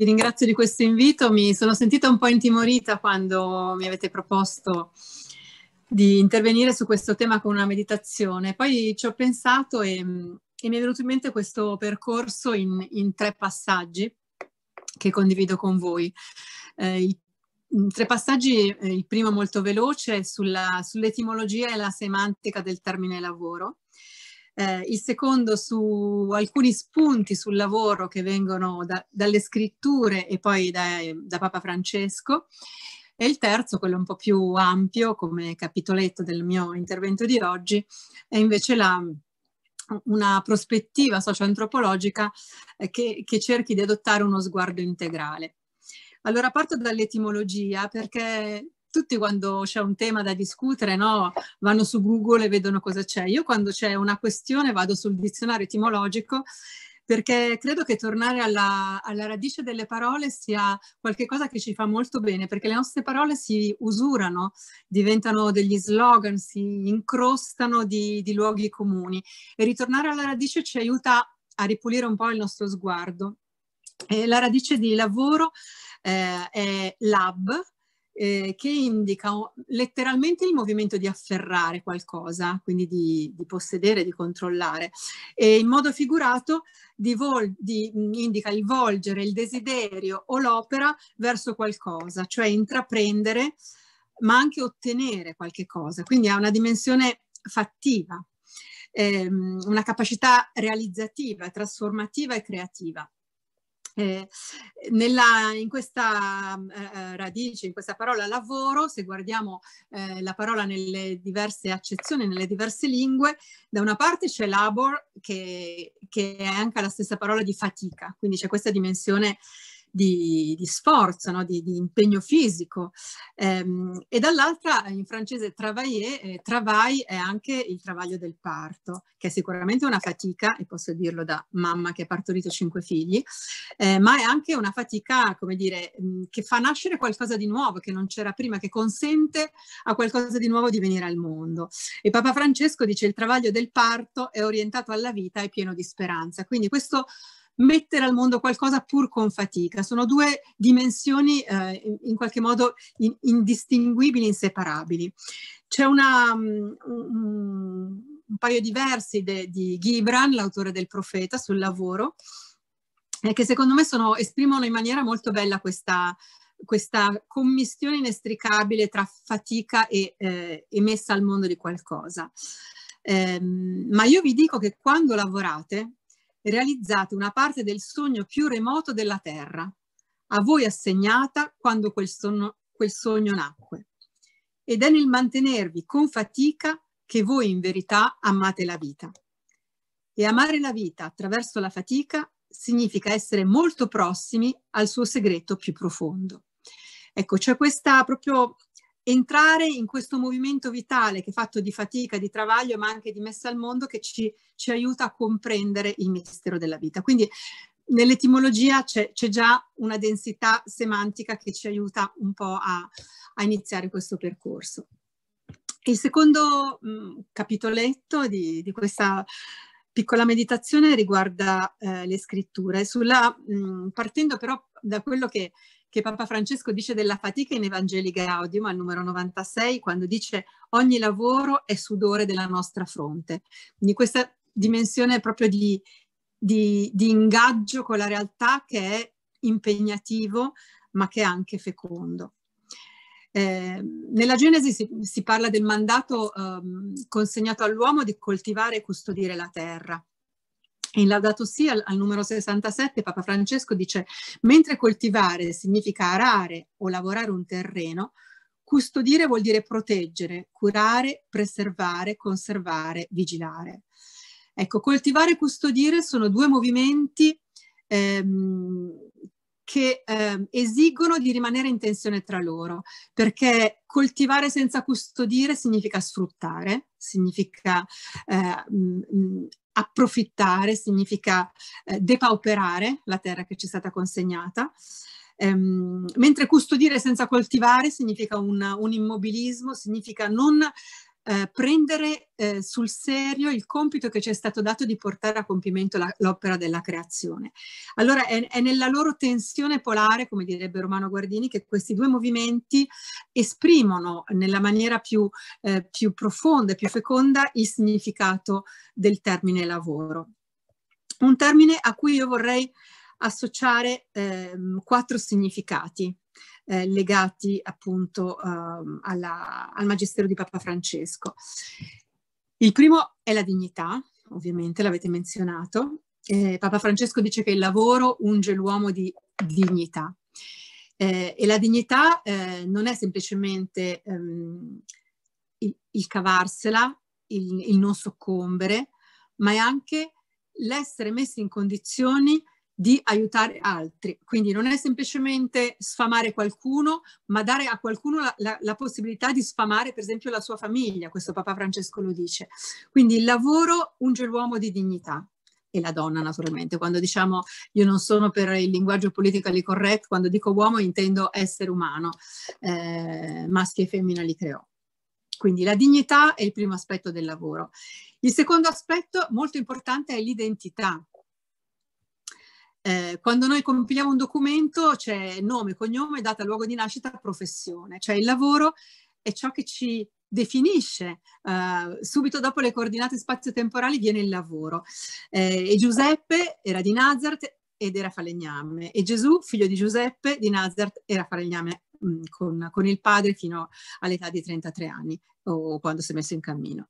Vi ringrazio di questo invito, mi sono sentita un po' intimorita quando mi avete proposto di intervenire su questo tema con una meditazione. Poi ci ho pensato e, e mi è venuto in mente questo percorso in, in tre passaggi che condivido con voi. Eh, i, tre passaggi, eh, il primo molto veloce sull'etimologia e la semantica del termine lavoro eh, il secondo su alcuni spunti sul lavoro che vengono da, dalle scritture e poi da, da, Papa Francesco e il terzo, quello un po' più ampio come capitoletto del mio intervento di oggi, è invece la, una prospettiva socioantropologica eh, che, che cerchi di adottare uno sguardo integrale. Allora parto dall'etimologia perché tutti quando c'è un tema da discutere, no? vanno su Google e vedono cosa c'è. Io quando c'è una questione vado sul dizionario etimologico perché credo che tornare alla, alla, radice delle parole sia qualcosa che ci fa molto bene, perché le nostre parole si usurano, diventano degli slogan, si incrostano di, di luoghi comuni e ritornare alla radice ci aiuta a ripulire un po' il nostro sguardo. E la radice di lavoro eh, è lab, eh, che indica letteralmente il movimento di afferrare qualcosa, quindi di, di possedere, di controllare, e in modo figurato di vol- di, mm, indica il volgere, il desiderio o l'opera verso qualcosa, cioè intraprendere ma anche ottenere qualche cosa, quindi ha una dimensione fattiva, ehm, una capacità realizzativa, trasformativa e creativa. Eh, nella, in questa mm, eh, eh, radice, in questa parola lavoro, se guardiamo eh, la parola nelle diverse accezioni, nelle diverse lingue, da una parte c'è labor che, che è anche la stessa parola di fatica, quindi c'è questa dimensione di, di sforzo, no? di, di, impegno fisico. Ehm, e dall'altra, eh, in francese travailler, eh, travail è anche il travaglio del parto, che è sicuramente una fatica, e posso dirlo da mamma che ha partorito cinque figli, eh, ma è anche una fatica, come dire, mm, che fa nascere qualcosa di nuovo, che non c'era prima, che consente a qualcosa di nuovo di venire al mondo. E Papa Francesco dice il travaglio del parto è orientato alla vita, e pieno di speranza. Quindi questo mettere al mondo qualcosa pur con fatica. Sono due dimensioni eh, in, qualche modo in, indistinguibili, inseparabili. C'è una, um, un, un, paio di versi de, di Gibran, l'autore del Profeta, sul lavoro, eh, che secondo me sono, esprimono in maniera molto bella questa, questa commistione inestricabile tra fatica e, eh, e, messa al mondo di qualcosa. Eh, ma io vi dico che quando lavorate, realizzate una parte del sogno più remoto della Terra, a voi assegnata quando quel, sonno, quel sogno nacque. Ed è nel mantenervi con fatica che voi in verità amate la vita. E amare la vita attraverso la fatica significa essere molto prossimi al suo segreto più profondo. Ecco, c'è questa proprio entrare in questo movimento vitale che è fatto di fatica, di travaglio, ma anche di messa al mondo che ci, ci aiuta a comprendere il mistero della vita. Quindi nell'etimologia c'è, c'è, già una densità semantica che ci aiuta un po' a, a iniziare questo percorso. Il secondo mh, mm, capitoletto di, di, questa piccola meditazione riguarda eh, le scritture, Sulla, mh, mm, partendo però da quello che che Papa Francesco dice della fatica in Evangelii Gaudium al numero 96 quando dice ogni lavoro è sudore della nostra fronte. Quindi questa dimensione proprio di, di, di ingaggio con la realtà che è impegnativo ma che è anche fecondo. Eh, nella Genesi si, si, parla del mandato eh, consegnato all'uomo di coltivare e custodire la terra in Laudato Si al, al, numero 67 Papa Francesco dice mentre coltivare significa arare o lavorare un terreno, custodire vuol dire proteggere, curare, preservare, conservare, vigilare. Ecco, coltivare e custodire sono due movimenti ehm, che eh, esigono di rimanere in tensione tra loro, perché coltivare senza custodire significa sfruttare, significa eh, approfittare, significa eh, depauperare la terra che ci è stata consegnata. Ehm, mentre custodire senza coltivare significa un, un immobilismo, significa non eh, prendere eh, sul serio il compito che ci è stato dato di portare a compimento l'opera della creazione. Allora è, è, nella loro tensione polare, come direbbe Romano Guardini, che questi due movimenti esprimono nella maniera più, eh, più profonda e più feconda il significato del termine lavoro. Un termine a cui io vorrei associare ehm, quattro significati eh, legati appunto ehm, alla, al magistero di Papa Francesco. Il primo è la dignità, ovviamente l'avete menzionato. Eh, Papa Francesco dice che il lavoro unge l'uomo di dignità eh, e la dignità eh, non è semplicemente ehm, il, il, cavarsela, il, il non soccombere, ma è anche l'essere messi in condizioni di aiutare altri. Quindi non è semplicemente sfamare qualcuno, ma dare a qualcuno la, la, la, possibilità di sfamare, per esempio, la sua famiglia. Questo Papa Francesco lo dice. Quindi il lavoro unge l'uomo di dignità e la donna naturalmente. Quando diciamo io non sono per il linguaggio politically correct, quando dico uomo intendo essere umano, eh, maschi e femmina li creò. Quindi la dignità è il primo aspetto del lavoro. Il secondo aspetto molto importante è l'identità, eh, quando noi compiliamo un documento c'è nome, cognome, data, luogo di nascita, professione, cioè il lavoro è ciò che ci definisce. Uh, subito dopo le coordinate spazio-temporali viene il lavoro. Eh, e Giuseppe era di Nazareth ed era falegname e Gesù, figlio di Giuseppe di Nazareth, era falegname con, con, il padre fino all'età di 33 anni o quando si è messo in cammino.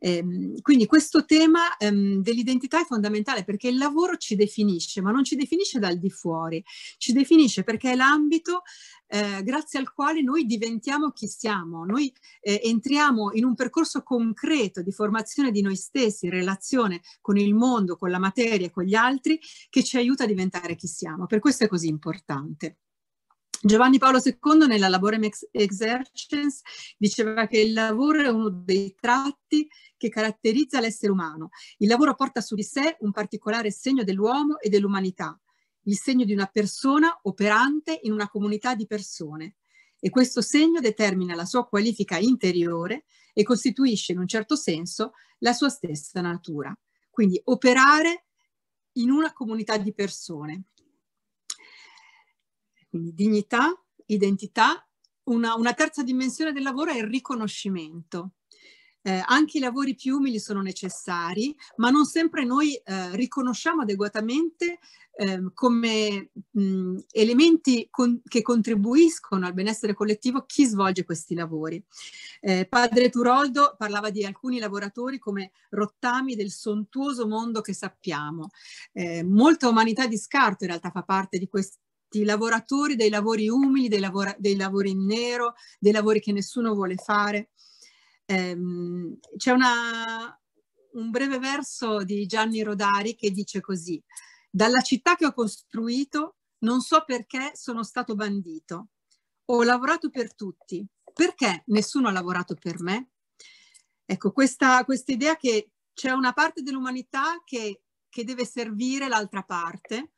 Ehm, quindi questo tema ehm, dell'identità è fondamentale perché il lavoro ci definisce, ma non ci definisce dal di fuori, ci definisce perché è l'ambito eh, grazie al quale noi diventiamo chi siamo, noi eh, entriamo in un percorso concreto di formazione di noi stessi in relazione con il mondo, con la materia, con gli altri, che ci aiuta a diventare chi siamo. Per questo è così importante. Giovanni Paolo II nella Laborem Exercens diceva che il lavoro è uno dei tratti che caratterizza l'essere umano. Il lavoro porta su di sé un particolare segno dell'uomo e dell'umanità, il segno di una persona operante in una comunità di persone e questo segno determina la sua qualifica interiore e costituisce in un certo senso la sua stessa natura. Quindi operare in una comunità di persone. Quindi dignità, identità, una, una terza dimensione del lavoro è il riconoscimento. Eh, anche i lavori più umili sono necessari, ma non sempre noi eh, riconosciamo adeguatamente eh, come mh, elementi con, che contribuiscono al benessere collettivo chi svolge questi lavori. Eh, padre Turoldo parlava di alcuni lavoratori come rottami del sontuoso mondo che sappiamo. Eh, molta umanità di scarto in realtà fa parte di questo lavoratori dei lavori umili, dei, lavora- dei lavori in nero, dei lavori che nessuno vuole fare. Ehm, c'è una, un breve verso di Gianni Rodari che dice così, dalla città che ho costruito non so perché sono stato bandito, ho lavorato per tutti, perché nessuno ha lavorato per me? Ecco, questa, questa idea che c'è una parte dell'umanità che, che deve servire l'altra parte,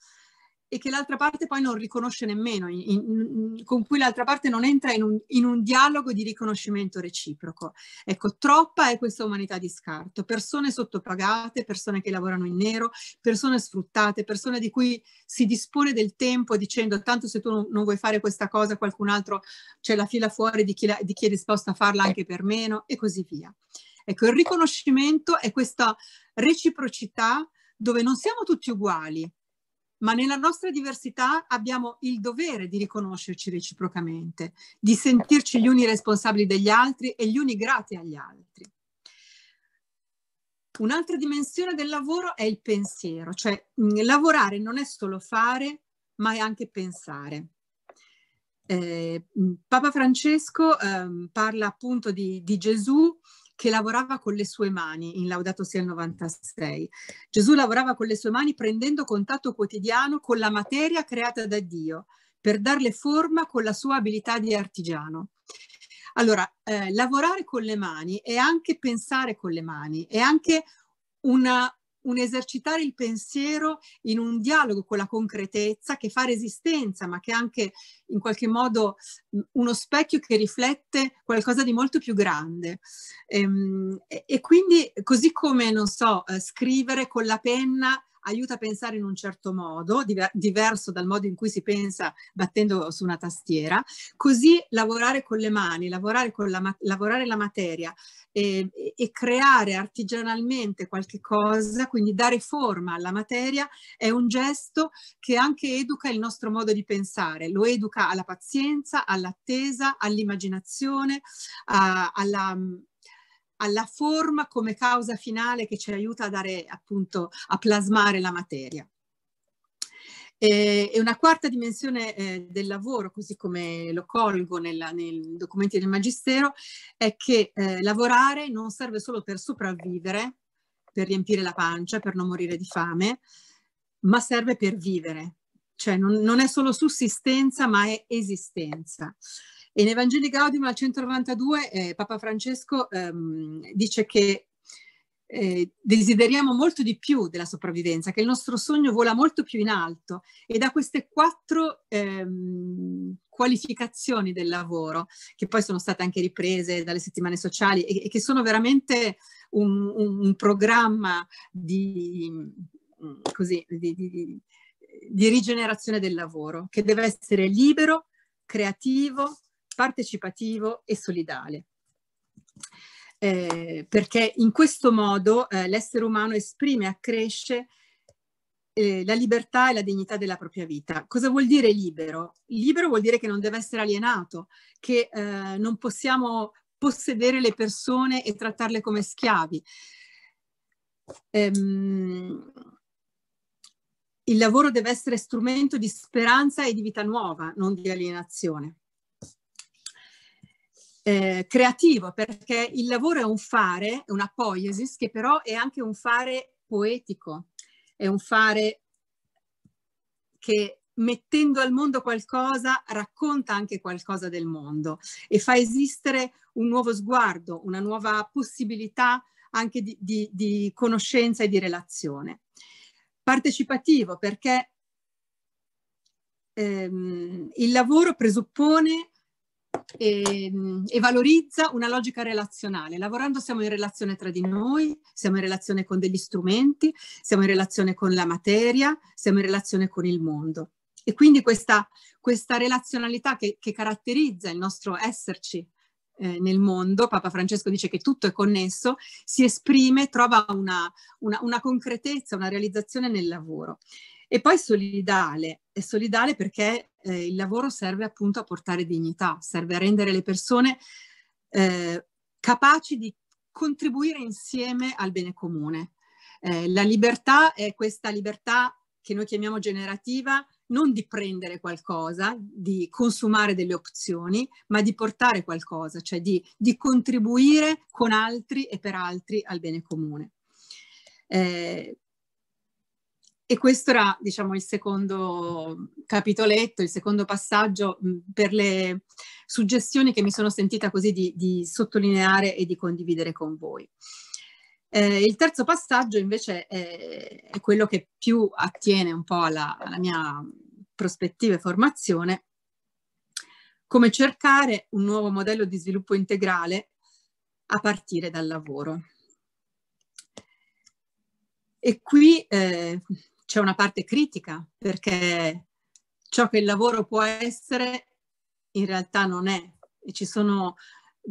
e che l'altra parte poi non riconosce nemmeno, in, in, con cui l'altra parte non entra in un, in un, dialogo di riconoscimento reciproco. Ecco, troppa è questa umanità di scarto, persone sottopagate, persone che lavorano in nero, persone sfruttate, persone di cui si dispone del tempo dicendo tanto se tu non vuoi fare questa cosa qualcun altro c'è la fila fuori di chi, la, di chi è disposto a farla anche per meno e così via. Ecco, il riconoscimento è questa reciprocità dove non siamo tutti uguali, ma nella nostra diversità abbiamo il dovere di riconoscerci reciprocamente, di sentirci gli uni responsabili degli altri e gli uni grati agli altri. Un'altra dimensione del lavoro è il pensiero, cioè mm, lavorare non è solo fare, ma è anche pensare. Eh, mm, Papa Francesco eh, parla appunto di, di Gesù che lavorava con le sue mani, in Laudato sia il 96. Gesù lavorava con le sue mani prendendo contatto quotidiano con la materia creata da Dio per darle forma con la sua abilità di artigiano. Allora, eh, lavorare con le mani è anche pensare con le mani, è anche una, un esercitare il pensiero in un dialogo con la concretezza che fa resistenza, ma che è anche in qualche modo mm, uno specchio che riflette qualcosa di molto più grande. Ehm, e, e quindi, così come, non so, eh, scrivere con la penna aiuta a pensare in un certo modo, diver diverso dal modo in cui si pensa battendo su una tastiera, così lavorare con le mani, lavorare, con la, ma lavorare la materia e, e creare artigianalmente qualche cosa, quindi dare forma alla materia, è un gesto che anche educa il nostro modo di pensare, lo educa alla pazienza, all'attesa, all'immaginazione, alla alla forma come causa finale che ci aiuta a dare appunto a plasmare la materia. E una quarta dimensione eh, del lavoro, così come lo colgo nei documenti del Magistero, è che eh, lavorare non serve solo per sopravvivere, per riempire la pancia, per non morire di fame, ma serve per vivere. Cioè non, non è solo sussistenza, ma è esistenza in Evangelii Gaudium al 192 eh, Papa Francesco ehm, dice che eh, desideriamo molto di più della sopravvivenza, che il nostro sogno vola molto più in alto e da queste quattro ehm, qualificazioni del lavoro, che poi sono state anche riprese dalle settimane sociali e, e che sono veramente un, un, un programma di, così, di, di, di rigenerazione del lavoro, che deve essere libero, creativo, partecipativo e solidale. Eh, perché in questo modo eh, l'essere umano esprime, accresce eh, la libertà e la dignità della propria vita. Cosa vuol dire libero? Libero vuol dire che non deve essere alienato, che eh, non possiamo possedere le persone e trattarle come schiavi. Ehm, il lavoro deve essere strumento di speranza e di vita nuova, non di alienazione eh, creativo, perché il lavoro è un fare, è una poiesis, che però è anche un fare poetico, è un fare che mettendo al mondo qualcosa racconta anche qualcosa del mondo e fa esistere un nuovo sguardo, una nuova possibilità anche di, di, di conoscenza e di relazione. Partecipativo perché ehm, il lavoro presuppone e, ehm, e, valorizza una logica relazionale. Lavorando siamo in relazione tra di noi, siamo in relazione con degli strumenti, siamo in relazione con la materia, siamo in relazione con il mondo. E quindi questa, questa relazionalità che, che caratterizza il nostro esserci eh, nel mondo, Papa Francesco dice che tutto è connesso, si esprime, trova una, una, una concretezza, una realizzazione nel lavoro. E poi solidale, è solidale perché eh, il lavoro serve appunto a portare dignità, serve a rendere le persone eh, capaci di contribuire insieme al bene comune. Eh, la libertà è questa libertà che noi chiamiamo generativa, non di prendere qualcosa, di consumare delle opzioni, ma di portare qualcosa, cioè di, di contribuire con altri e per altri al bene comune. Eh, e questo era, diciamo, il secondo capitoletto, il secondo passaggio per le suggestioni che mi sono sentita così di, di sottolineare e di condividere con voi. Eh, il terzo passaggio invece è, è, quello che più attiene un po' alla, alla mia prospettiva e formazione, come cercare un nuovo modello di sviluppo integrale a partire dal lavoro. E qui eh, c'è una parte critica perché ciò che il lavoro può essere in realtà non è e ci sono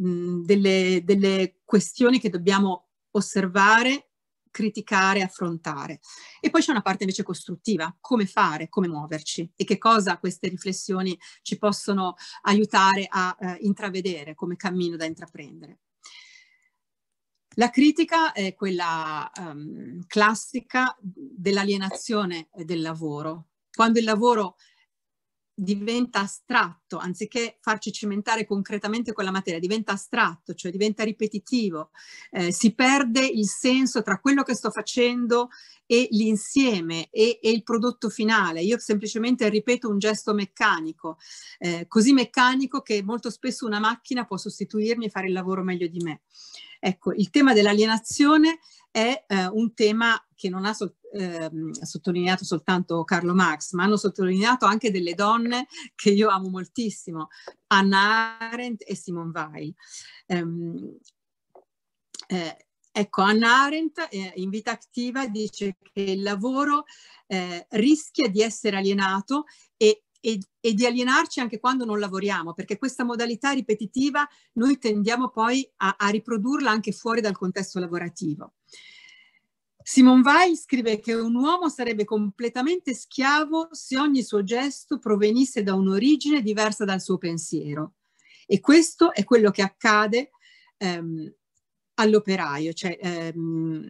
mh, delle, delle questioni che dobbiamo osservare, criticare, affrontare. E poi c'è una parte invece costruttiva, come fare, come muoverci e che cosa queste riflessioni ci possono aiutare a eh, intravedere come cammino da intraprendere. La critica è quella um, classica dell'alienazione del lavoro. Quando il lavoro diventa astratto, fatto, anziché farci cimentare concretamente con la materia, diventa astratto, cioè diventa ripetitivo, eh, si perde il senso tra quello che sto facendo e l'insieme e, e il prodotto finale. Io semplicemente ripeto un gesto meccanico, eh, così meccanico che molto spesso una macchina può sostituirmi e fare il lavoro meglio di me. Ecco, il tema dell'alienazione è eh, un tema che non ha sol eh, sottolineato soltanto Carlo Marx, ma hanno sottolineato anche delle donne che io amo moltissimo fortissimo, Anna Arendt e Simone Weil. Um, eh, Ecco, Anna Arendt eh, in Vita Attiva dice che il lavoro eh, rischia di essere alienato e, e, e, di alienarci anche quando non lavoriamo, perché questa modalità ripetitiva noi tendiamo poi a, a riprodurla anche fuori dal contesto lavorativo. Simone Weil scrive che un uomo sarebbe completamente schiavo se ogni suo gesto provenisse da un'origine diversa dal suo pensiero. E questo è quello che accade ehm, all'operaio, cioè, ehm,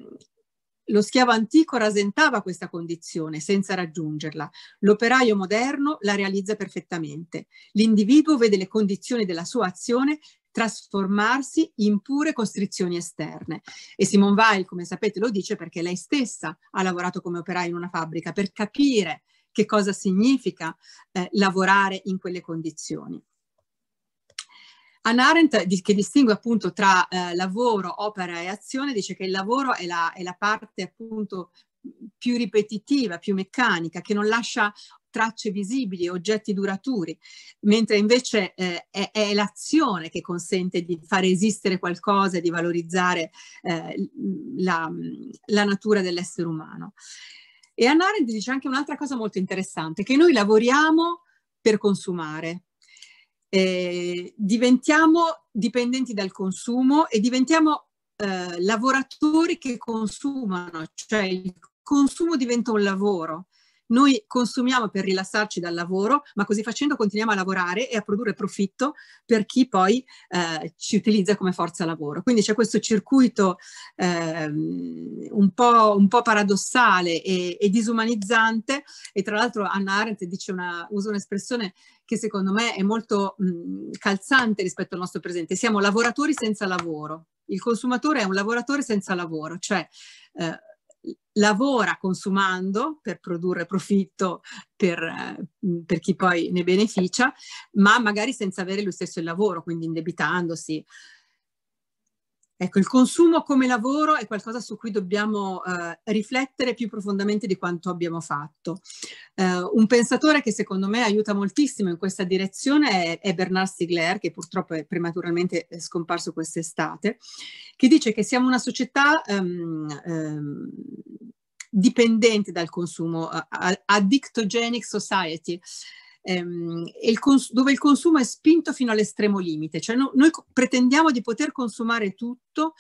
lo schiavo antico rasentava questa condizione senza raggiungerla, l'operaio moderno la realizza perfettamente. L'individuo vede le condizioni della sua azione trasformarsi in pure costrizioni esterne. E Simone Weil, come sapete, lo dice perché lei stessa ha lavorato come operaia in una fabbrica per capire che cosa significa eh, lavorare in quelle condizioni. Anna Arendt, che distingue appunto tra eh, lavoro, opera e azione, dice che il lavoro è la, è la parte appunto più ripetitiva, più meccanica, che non lascia tracce visibili, oggetti duraturi, mentre invece eh, è, è l'azione che consente di fare esistere qualcosa, e di valorizzare eh, la, la natura dell'essere umano. E Anna Arendt dice anche un'altra cosa molto interessante, che noi lavoriamo per consumare, eh, diventiamo dipendenti dal consumo e diventiamo eh, lavoratori che consumano, cioè il consumo diventa un lavoro. Noi consumiamo per rilassarci dal lavoro, ma così facendo continuiamo a lavorare e a produrre profitto per chi poi eh, ci utilizza come forza lavoro. Quindi c'è questo circuito eh, un, po', un, po', paradossale e, e, disumanizzante e tra l'altro Anna Arendt dice una, usa un'espressione che secondo me è molto mh, mm, calzante rispetto al nostro presente. Siamo lavoratori senza lavoro. Il consumatore è un lavoratore senza lavoro, cioè eh, lavora consumando per produrre profitto per, eh, per, chi poi ne beneficia, ma magari senza avere lo stesso il lavoro, quindi indebitandosi. Ecco, il consumo come lavoro è qualcosa su cui dobbiamo eh, riflettere più profondamente di quanto abbiamo fatto. Eh, un pensatore che secondo me aiuta moltissimo in questa direzione è, è Bernard Sigler, che purtroppo è prematuramente eh, scomparso quest'estate, che dice che siamo una società um, um, dipendente dal consumo, addictogenic society, ehm, il cons- dove il consumo è spinto fino all'estremo limite, cioè no- noi pretendiamo di poter consumare tutto,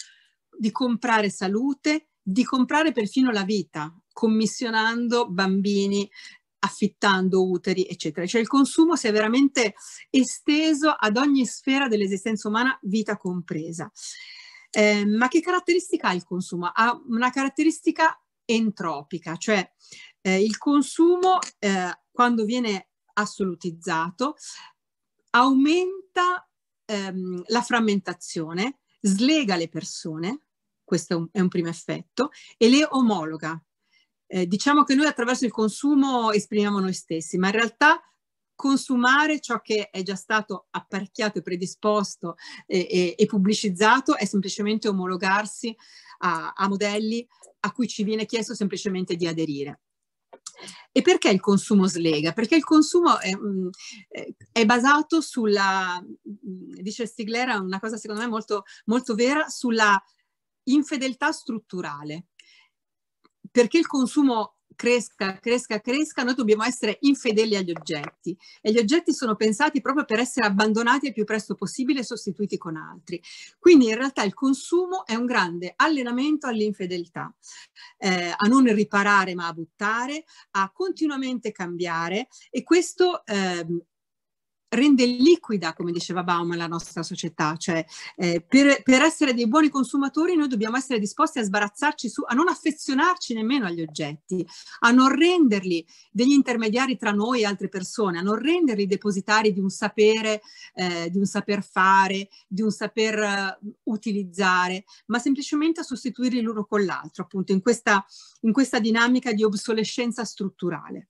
di comprare salute, di comprare perfino la vita, commissionando bambini, affittando uteri, eccetera. Cioè il consumo si è veramente esteso ad ogni sfera dell'esistenza umana, vita compresa. Eh, ma che caratteristica ha il consumo? Ha una caratteristica entropica, cioè eh, il consumo eh, quando viene assolutizzato, aumenta ehm, la frammentazione, slega le persone, questo è un, è un primo effetto, e le omologa. Eh, diciamo che noi attraverso il consumo esprimiamo noi stessi, ma in realtà consumare ciò che è già stato apparecchiato e predisposto e, e, e pubblicizzato è semplicemente omologarsi a, a modelli a cui ci viene chiesto semplicemente di aderire. E perché il consumo slega? Perché il consumo è, mm, eh, è basato sulla, mm, dice Stigler, una cosa secondo me molto, molto vera, sulla infedeltà strutturale. Perché il consumo cresca, cresca, cresca, noi dobbiamo essere infedeli agli oggetti e gli oggetti sono pensati proprio per essere abbandonati il più presto possibile e sostituiti con altri. Quindi in realtà il consumo è un grande allenamento all'infedeltà, eh, a non riparare ma a buttare, a continuamente cambiare e questo eh, rende liquida, come diceva Baum, la nostra società. Cioè, eh, per, per, essere dei buoni consumatori noi dobbiamo essere disposti a sbarazzarci su, a non affezionarci nemmeno agli oggetti, a non renderli degli intermediari tra noi e altre persone, a non renderli depositari di un sapere, eh, di un saper fare, di un saper eh, utilizzare, ma semplicemente a sostituirli l'uno con l'altro, appunto in questa, in questa dinamica di obsolescenza strutturale.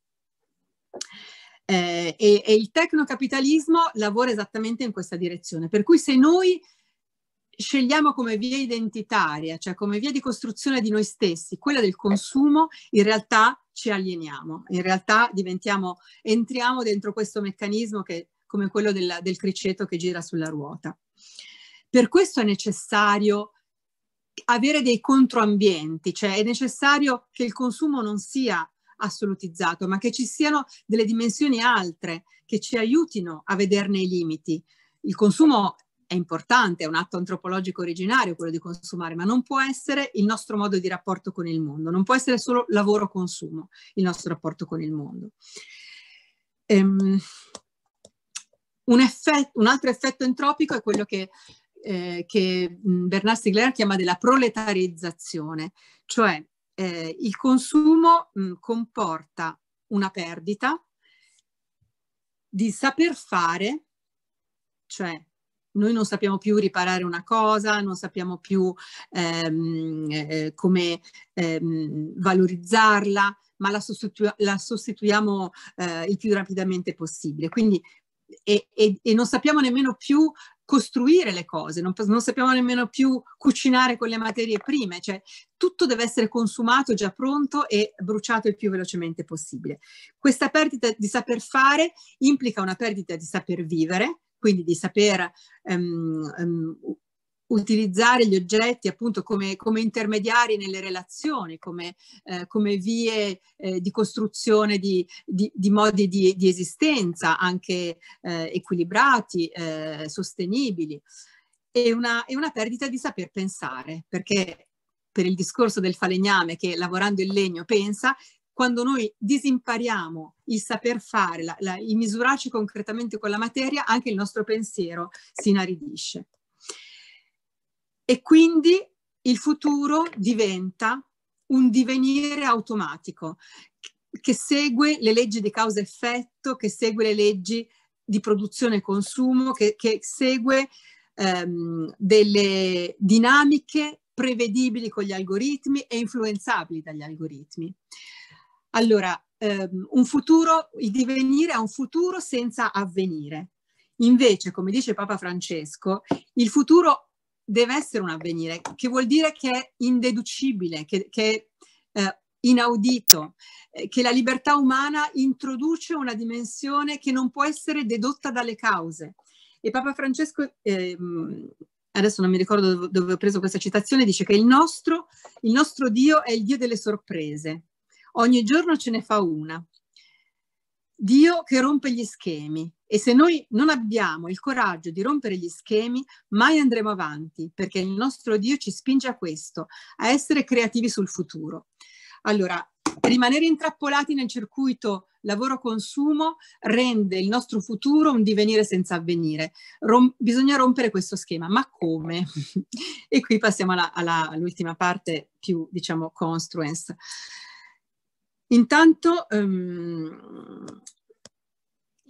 Eh, e, e il tecnocapitalismo lavora esattamente in questa direzione. Per cui se noi scegliamo come via identitaria, cioè come via di costruzione di noi stessi, quella del consumo, in realtà ci alieniamo, in realtà diventiamo, entriamo dentro questo meccanismo che, come quello del, del criceto che gira sulla ruota. Per questo è necessario avere dei controambienti, cioè è necessario che il consumo non sia assolutizzato, ma che ci siano delle dimensioni altre che ci aiutino a vederne i limiti. Il consumo è importante, è un atto antropologico originario quello di consumare, ma non può essere il nostro modo di rapporto con il mondo, non può essere solo lavoro-consumo il nostro rapporto con il mondo. Um, un, effetto, un, altro effetto entropico è quello che, eh, che Bernard Stigler chiama della proletarizzazione, cioè eh, il consumo mh, comporta una perdita di saper fare, cioè noi non sappiamo più riparare una cosa, non sappiamo più ehm, eh, come ehm, valorizzarla, ma la, sostitu la sostituiamo eh, il più rapidamente possibile. Quindi e, e, e non sappiamo nemmeno più costruire le cose, non, non, sappiamo nemmeno più cucinare con le materie prime, cioè tutto deve essere consumato già pronto e bruciato il più velocemente possibile. Questa perdita di saper fare implica una perdita di saper vivere, quindi di saper um, um, utilizzare gli oggetti appunto come, come intermediari nelle relazioni, come, eh, come vie eh, di costruzione di, di, di modi di, di, esistenza anche eh, equilibrati, eh, sostenibili. È una, e una perdita di saper pensare, perché per il discorso del falegname che lavorando il legno pensa, quando noi disimpariamo il saper fare, la, la, il misurarci concretamente con la materia, anche il nostro pensiero si inaridisce. E quindi il futuro diventa un divenire automatico che segue le leggi di causa-effetto, che segue le leggi di produzione e consumo, che, che segue ehm, delle dinamiche prevedibili con gli algoritmi e influenzabili dagli algoritmi. Allora, ehm, un futuro, il divenire è un futuro senza avvenire. Invece, come dice Papa Francesco, il futuro deve essere un avvenire, che vuol dire che è indeducibile, che, che è eh, inaudito, eh, che la libertà umana introduce una dimensione che non può essere dedotta dalle cause. E Papa Francesco, eh, adesso non mi ricordo dove, dove, ho preso questa citazione, dice che il nostro, il nostro Dio è il Dio delle sorprese. Ogni giorno ce ne fa una. Dio che rompe gli schemi, e se noi non abbiamo il coraggio di rompere gli schemi, mai andremo avanti, perché il nostro Dio ci spinge a questo, a essere creativi sul futuro. Allora, rimanere intrappolati nel circuito lavoro-consumo rende il nostro futuro un divenire senza avvenire. Rom- bisogna rompere questo schema, ma come? e qui passiamo alla, alla, all'ultima parte più, diciamo, construence. Intanto um,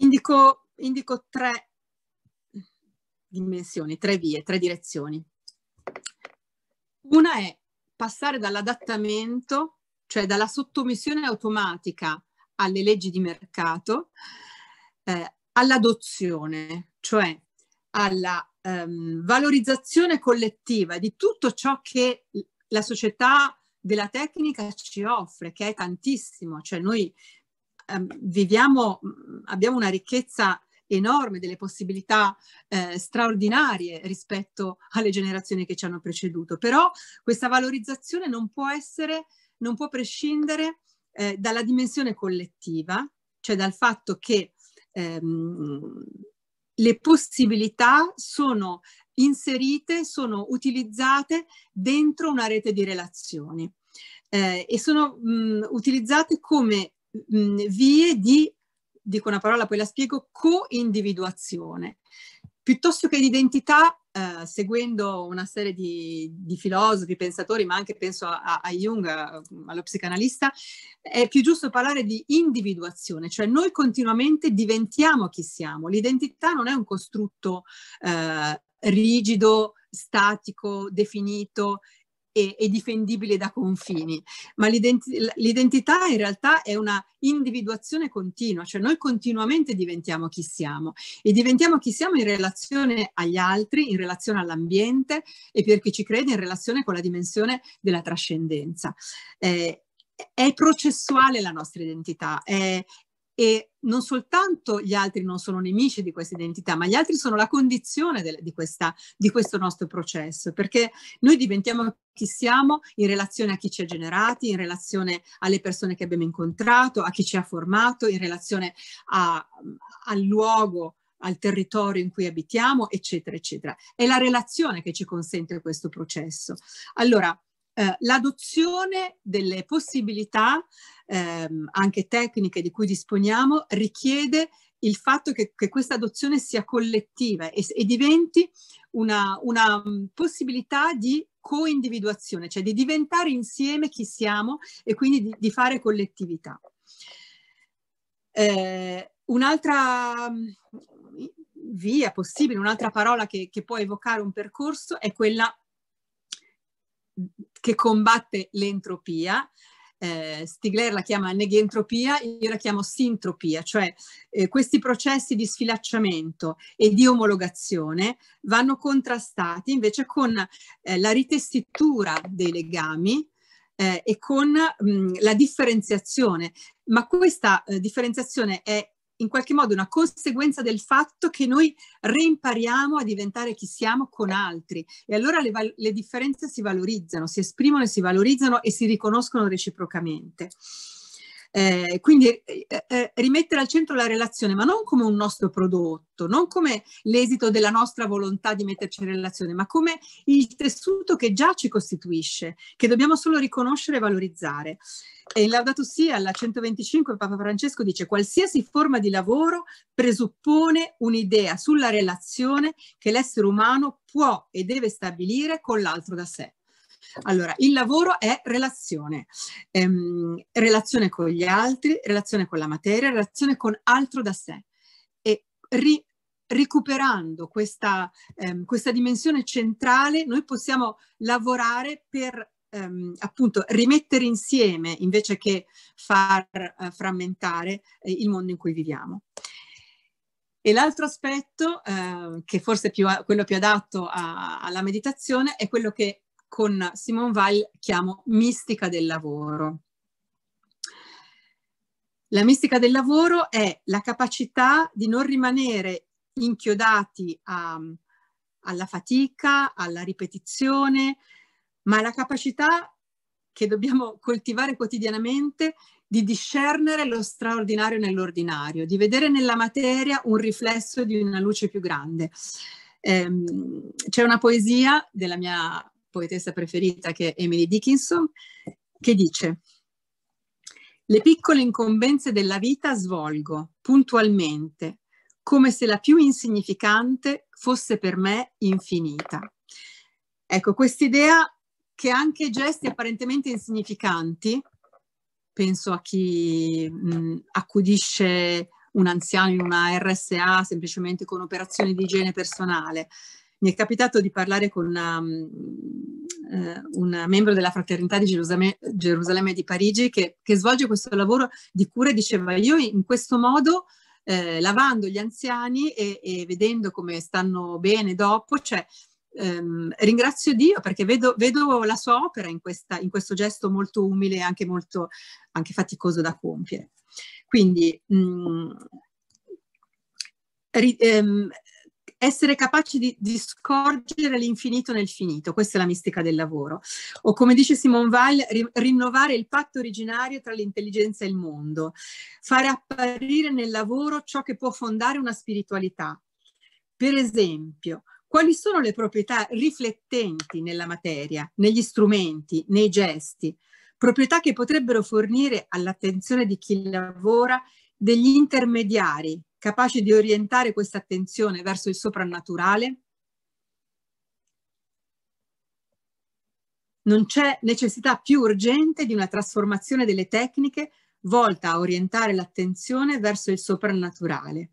indico indico tre dimensioni, tre vie, tre direzioni. Una è passare dall'adattamento, cioè dalla sottomissione automatica alle leggi di mercato, eh, all'adozione, cioè alla ehm, valorizzazione collettiva di tutto ciò che la società della tecnica ci offre, che è tantissimo, cioè noi ehm, viviamo, abbiamo una ricchezza enorme, delle possibilità eh, straordinarie rispetto alle generazioni che ci hanno preceduto. Però questa valorizzazione non può essere, non può prescindere eh, dalla dimensione collettiva, cioè dal fatto che ehm, le possibilità sono inserite, sono utilizzate dentro una rete di relazioni eh, e sono mh, mm, utilizzate come mh, mm, vie di dico una parola, poi la spiego, co-individuazione. Piuttosto che l'identità, eh, seguendo una serie di, di, filosofi, pensatori, ma anche penso a, a Jung, a, allo psicanalista, è più giusto parlare di individuazione, cioè noi continuamente diventiamo chi siamo. L'identità non è un costrutto eh, rigido, statico, definito e, e difendibile da confini, ma l'identità in realtà è una individuazione continua, cioè noi continuamente diventiamo chi siamo e diventiamo chi siamo in relazione agli altri, in relazione all'ambiente e per chi ci crede in relazione con la dimensione della trascendenza. Eh, è processuale la nostra identità, è, e non soltanto gli altri non sono nemici di questa identità, ma gli altri sono la condizione de, di, questa, di, questo nostro processo, perché noi diventiamo chi siamo in relazione a chi ci ha generati, in relazione alle persone che abbiamo incontrato, a chi ci ha formato, in relazione a, al luogo al territorio in cui abitiamo, eccetera, eccetera. È la relazione che ci consente questo processo. Allora, eh, l'adozione delle possibilità, ehm, anche tecniche di cui disponiamo, richiede il fatto che, che questa adozione sia collettiva e, e diventi una, una mm, possibilità di coindividuazione, cioè di diventare insieme chi siamo e quindi di, di fare collettività. Eh, un'altra mm, via possibile, un'altra parola che, che, può evocare un percorso è quella che combatte l'entropia. Eh, Stigler la chiama neghientropia, io la chiamo sintropia, cioè eh, questi processi di sfilacciamento e di omologazione vanno contrastati invece con eh, la ritessitura dei legami eh, e con mh, mm, la differenziazione, ma questa eh, differenziazione è in qualche modo una conseguenza del fatto che noi reimpariamo a diventare chi siamo con altri e allora le, le differenze si valorizzano, si esprimono e si valorizzano e si riconoscono reciprocamente. Eh, quindi eh, eh, rimettere al centro la relazione, ma non come un nostro prodotto, non come l'esito della nostra volontà di metterci in relazione, ma come il tessuto che già ci costituisce, che dobbiamo solo riconoscere e valorizzare. E Laudato Si alla 125 Papa Francesco dice qualsiasi forma di lavoro presuppone un'idea sulla relazione che l'essere umano può e deve stabilire con l'altro da sé. Allora, il lavoro è relazione, ehm, relazione con gli altri, relazione con la materia, relazione con altro da sé. E ri recuperando questa, ehm, questa dimensione centrale, noi possiamo lavorare per ehm, appunto rimettere insieme invece che far eh, frammentare eh, il mondo in cui viviamo. E l'altro aspetto, eh, che forse è quello più adatto a, alla meditazione, è quello che con Simone Weil chiamo mistica del lavoro. La mistica del lavoro è la capacità di non rimanere inchiodati a, alla fatica, alla ripetizione, ma la capacità che dobbiamo coltivare quotidianamente di discernere lo straordinario nell'ordinario, di vedere nella materia un riflesso di una luce più grande. Ehm, c'è una poesia della mia poetessa preferita che è Emily Dickinson che dice le piccole incombenze della vita svolgo puntualmente, come se la più insignificante fosse per me infinita. Ecco, quest'idea che anche gesti apparentemente insignificanti, penso a chi mh, accudisce un anziano in una RSA semplicemente con operazioni di igiene personale. Mi è capitato di parlare con una, uh, eh, un membro della fraternità di Gerusame, Gerusalemme, di Parigi che, che, svolge questo lavoro di cura e diceva io in questo modo eh, lavando gli anziani e, e, vedendo come stanno bene dopo, cioè ehm, ringrazio Dio perché vedo, vedo, la sua opera in, questa, in questo gesto molto umile e anche molto anche faticoso da compiere. Quindi mh, mm, ri, ehm, essere capaci di, di scorgere l'infinito nel finito, questa è la mistica del lavoro. O come dice Simone Weil, ri, rinnovare il patto originario tra l'intelligenza e il mondo, fare apparire nel lavoro ciò che può fondare una spiritualità. Per esempio, quali sono le proprietà riflettenti nella materia, negli strumenti, nei gesti, proprietà che potrebbero fornire all'attenzione di chi lavora degli intermediari capaci di orientare questa attenzione verso il soprannaturale? Non c'è necessità più urgente di una trasformazione delle tecniche volta a orientare l'attenzione verso il soprannaturale.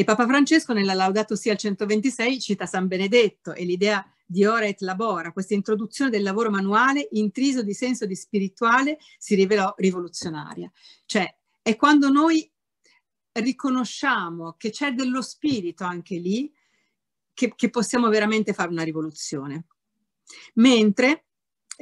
E Papa Francesco nella Laudato Si al 126 cita San Benedetto e l'idea di ora et labora, questa introduzione del lavoro manuale intriso di senso di spirituale si rivelò rivoluzionaria. Cioè è quando noi riconosciamo che c'è dello spirito anche lì che, che possiamo veramente fare una rivoluzione. Mentre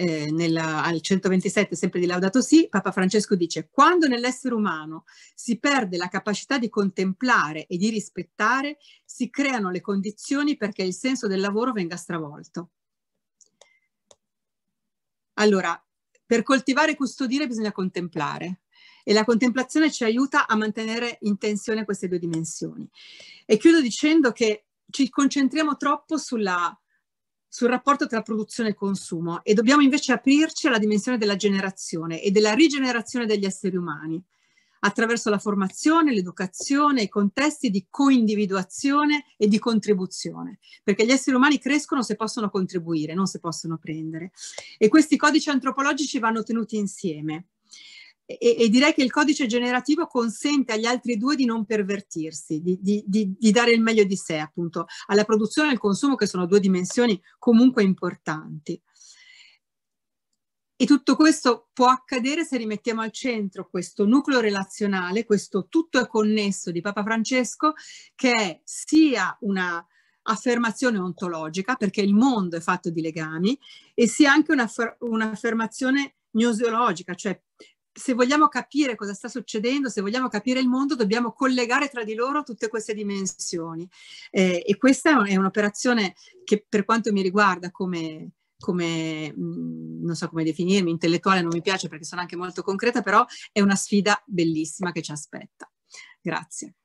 eh, nella, al 127 sempre di Laudato Si, Papa Francesco dice quando nell'essere umano si perde la capacità di contemplare e di rispettare, si creano le condizioni perché il senso del lavoro venga stravolto. Allora, per coltivare e custodire bisogna contemplare e la contemplazione ci aiuta a mantenere in tensione queste due dimensioni. E chiudo dicendo che ci concentriamo troppo sulla sul rapporto tra produzione e consumo e dobbiamo invece aprirci alla dimensione della generazione e della rigenerazione degli esseri umani attraverso la formazione, l'educazione, i contesti di coindividuazione e di contribuzione, perché gli esseri umani crescono se possono contribuire, non se possono prendere. E questi codici antropologici vanno tenuti insieme e, e, direi che il codice generativo consente agli altri due di non pervertirsi, di, di, di, di, dare il meglio di sé, appunto, alla produzione e al consumo, che sono due dimensioni comunque importanti. E tutto questo può accadere se rimettiamo al centro questo nucleo relazionale, questo tutto è connesso di Papa Francesco, che è sia un'affermazione ontologica, perché il mondo è fatto di legami, e sia anche un'affermazione gnoseologica, cioè se vogliamo capire cosa sta succedendo, se vogliamo capire il mondo, dobbiamo collegare tra di loro tutte queste dimensioni. Eh, e questa è un'operazione che per quanto mi riguarda come, come mm, non so come definirmi, intellettuale non mi piace perché sono anche molto concreta, però è una sfida bellissima che ci aspetta. Grazie.